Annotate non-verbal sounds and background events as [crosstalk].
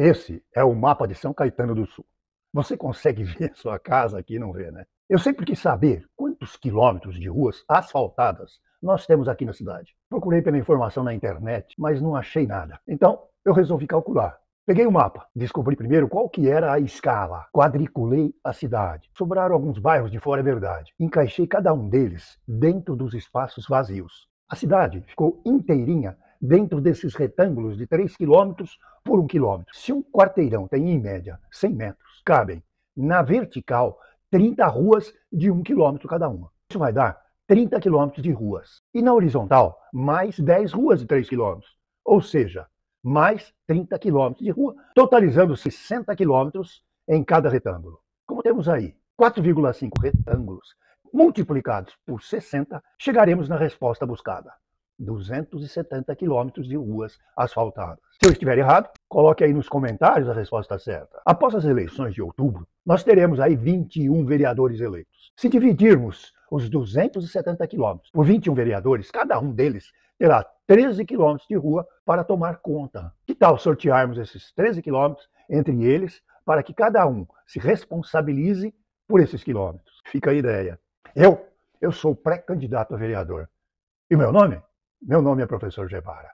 Esse é o mapa de São Caetano do Sul. Você consegue [laughs] ver sua casa aqui, não vê, né? Eu sempre quis saber quantos quilômetros de ruas asfaltadas nós temos aqui na cidade. Procurei pela informação na internet, mas não achei nada. Então, eu resolvi calcular. Peguei o mapa, descobri primeiro qual que era a escala, quadriculei a cidade. Sobraram alguns bairros de fora, é verdade. Encaixei cada um deles dentro dos espaços vazios. A cidade ficou inteirinha dentro desses retângulos de 3 km por 1 km. Se um quarteirão tem, em média, 100 metros, cabem na vertical 30 ruas de 1 km cada uma. Isso vai dar 30 km de ruas. E na horizontal, mais 10 ruas de 3 km. Ou seja, mais 30 km de rua, totalizando 60 km em cada retângulo. Como temos aí 4,5 retângulos multiplicados por 60, chegaremos na resposta buscada. 270 quilômetros de ruas asfaltadas. Se eu estiver errado, coloque aí nos comentários a resposta certa. Após as eleições de outubro, nós teremos aí 21 vereadores eleitos. Se dividirmos os 270 quilômetros por 21 vereadores, cada um deles terá 13 quilômetros de rua para tomar conta. Que tal sortearmos esses 13 quilômetros entre eles para que cada um se responsabilize por esses quilômetros? Fica a ideia. Eu, eu sou pré-candidato a vereador. E meu nome meu nome é professor Gebara.